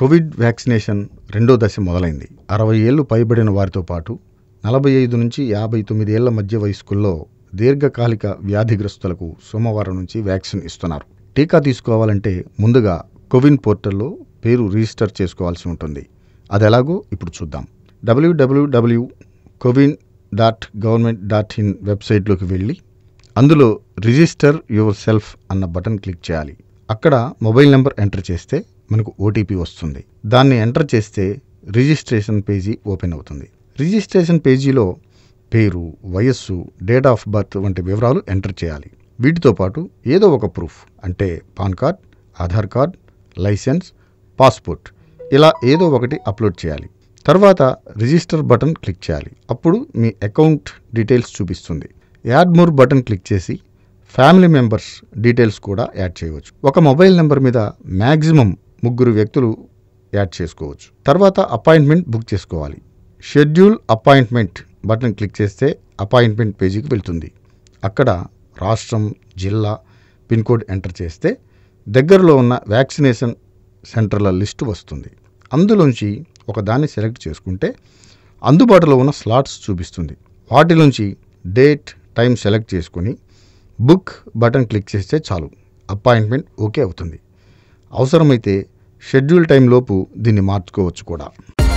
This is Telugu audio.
కోవిడ్ వ్యాక్సినేషన్ రెండో దశ మొదలైంది అరవై ఏళ్లు పైబడిన వారితో పాటు నలభై ఐదు నుంచి యాభై తొమ్మిది ఏళ్ల మధ్య వయస్కుల్లో దీర్ఘకాలిక వ్యాధిగ్రస్తులకు సోమవారం నుంచి వ్యాక్సిన్ ఇస్తున్నారు టీకా తీసుకోవాలంటే ముందుగా కోవిన్ పోర్టల్లో పేరు రిజిస్టర్ చేసుకోవాల్సి ఉంటుంది అది ఎలాగో ఇప్పుడు చూద్దాం W W W CoWIN dot government dot in వెబ్సైట్లోకి వెళ్ళి అందులో రిజిస్టర్ యువర్ సెల్ఫ్ అన్న బటన్ క్లిక్ చేయాలి అక్కడ మొబైల్ నెంబర్ ఎంటర్ చేస్తే మనకు ఓటీపీ వస్తుంది దాన్ని ఎంటర్ చేస్తే రిజిస్ట్రేషన్ పేజీ ఓపెన్ అవుతుంది రిజిస్ట్రేషన్ పేజీలో పేరు వయస్సు డేట్ ఆఫ్ బర్త్ వంటి వివరాలు ఎంటర్ చేయాలి వీటితో పాటు ఏదో ఒక ప్రూఫ్ అంటే PAN card Aadhaar card licence passport ఇలా ఏదో ఒకటి అప్లోడ్ చేయాలి తర్వాత రిజిస్టర్ బటన్ క్లిక్ చేయాలి అప్పుడు మీ అకౌంట్ డీటెయిల్స్ చూపిస్తుంది యాడ్ మోర్ బటన్ క్లిక్ చేసి ఫ్యామిలీ మెంబర్స్ డీటెయిల్స్ కూడా యాడ్ చేయవచ్చు ఒక మొబైల్ నెంబర్ మీద మ్యాక్సిమం ముగ్గురు వ్యక్తులు యాడ్ చేసుకోవచ్చు తర్వాత అపాయింట్మెంట్ బుక్ చేసుకోవాలి షెడ్యూల్ అపాయింట్మెంట్ బటన్ క్లిక్ చేస్తే అపాయింట్మెంట్ పేజీకి వెళ్తుంది అక్కడ రాష్ట్రం జిల్లా పిన్ కోడ్ ఎంటర్ చేస్తే దగ్గరలో ఉన్న వ్యాక్సినేషన్ సెంటర్ల లిస్టు వస్తుంది అందులోంచి ఒకదాన్ని సెలెక్ట్ చేసుకుంటే అందుబాటులో ఉన్న స్లాట్స్ చూపిస్తుంది వాటిలోంచి డేట్ టైం సెలెక్ట్ చేసుకుని బుక్ బటన్ క్లిక్ చేస్తే చాలు అపాయింట్మెంట్ ఓకే అవుతుంది అవసరమైతే షెడ్యూల్ టైంలోపు దీన్ని మార్చుకోవచ్చు కూడా